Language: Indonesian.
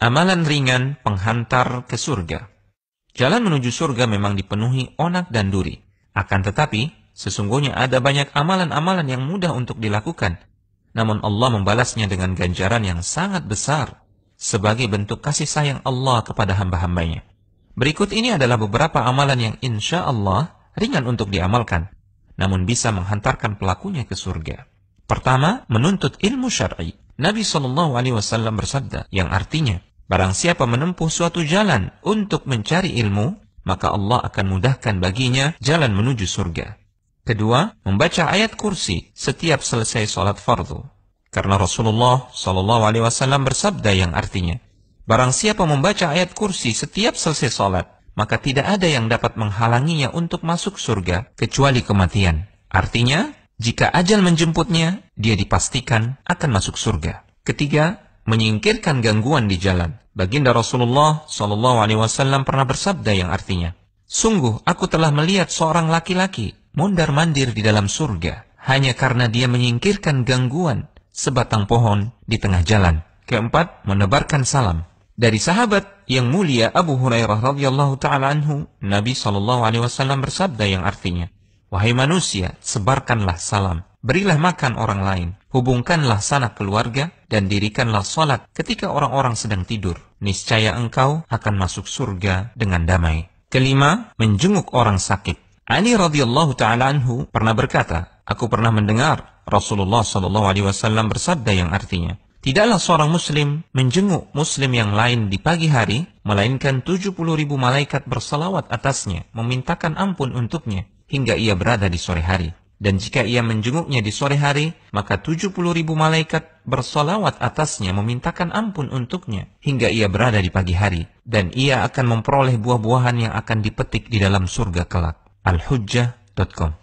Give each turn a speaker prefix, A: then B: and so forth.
A: Amalan ringan penghantar ke surga. Jalan menuju surga memang dipenuhi onak dan duri. Akan tetapi, sesungguhnya ada banyak amalan-amalan yang mudah untuk dilakukan. Namun Allah membalasnya dengan ganjaran yang sangat besar sebagai bentuk kasih sayang Allah kepada hamba-hambanya. Berikut ini adalah beberapa amalan yang insya Allah ringan untuk diamalkan, namun bisa menghantarkan pelakunya ke surga. Pertama, menuntut ilmu syar'i. Nabi Shallallahu Alaihi Wasallam bersabda, yang artinya, Barang siapa menempuh suatu jalan untuk mencari ilmu, maka Allah akan mudahkan baginya jalan menuju surga. Kedua, membaca ayat kursi setiap selesai sholat fardu. Karena Rasulullah Shallallahu Alaihi Wasallam bersabda yang artinya, barang siapa membaca ayat kursi setiap selesai sholat, maka tidak ada yang dapat menghalanginya untuk masuk surga kecuali kematian. Artinya, jika ajal menjemputnya, dia dipastikan akan masuk surga. Ketiga, menyingkirkan gangguan di jalan. Baginda Rasulullah Shallallahu Alaihi Wasallam pernah bersabda yang artinya, sungguh aku telah melihat seorang laki-laki mondar mandir di dalam surga hanya karena dia menyingkirkan gangguan sebatang pohon di tengah jalan. Keempat, menebarkan salam. Dari sahabat yang mulia Abu Hurairah radhiyallahu taala anhu, Nabi Shallallahu alaihi wasallam bersabda yang artinya, "Wahai manusia, sebarkanlah salam, berilah makan orang lain, hubungkanlah sanak keluarga dan dirikanlah sholat ketika orang-orang sedang tidur. Niscaya engkau akan masuk surga dengan damai. Kelima, menjenguk orang sakit. Ali radhiyallahu taala anhu pernah berkata, aku pernah mendengar Rasulullah shallallahu alaihi wasallam bersabda yang artinya, Tidaklah seorang muslim menjenguk muslim yang lain di pagi hari, melainkan 70 ribu malaikat bersalawat atasnya, memintakan ampun untuknya, hingga ia berada di sore hari. Dan jika ia menjenguknya di sore hari, maka tujuh puluh ribu malaikat bersolawat atasnya memintakan ampun untuknya hingga ia berada di pagi hari. Dan ia akan memperoleh buah-buahan yang akan dipetik di dalam surga kelak. Al-Hujjah.com